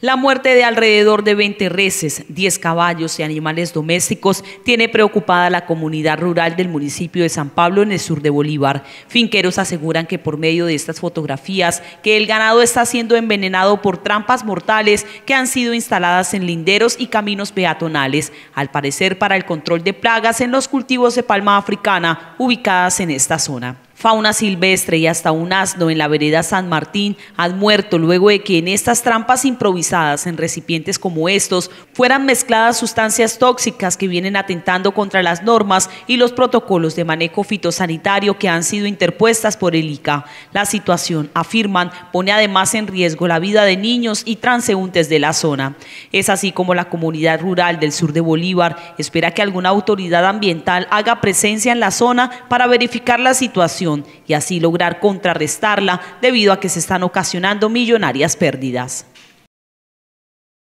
La muerte de alrededor de 20 reses, 10 caballos y animales domésticos tiene preocupada a la comunidad rural del municipio de San Pablo en el sur de Bolívar. Finqueros aseguran que por medio de estas fotografías que el ganado está siendo envenenado por trampas mortales que han sido instaladas en linderos y caminos peatonales, al parecer para el control de plagas en los cultivos de palma africana ubicadas en esta zona fauna silvestre y hasta un asno en la vereda San Martín han muerto luego de que en estas trampas improvisadas en recipientes como estos fueran mezcladas sustancias tóxicas que vienen atentando contra las normas y los protocolos de manejo fitosanitario que han sido interpuestas por el ICA. La situación, afirman, pone además en riesgo la vida de niños y transeúntes de la zona. Es así como la comunidad rural del sur de Bolívar espera que alguna autoridad ambiental haga presencia en la zona para verificar la situación y así lograr contrarrestarla debido a que se están ocasionando millonarias pérdidas.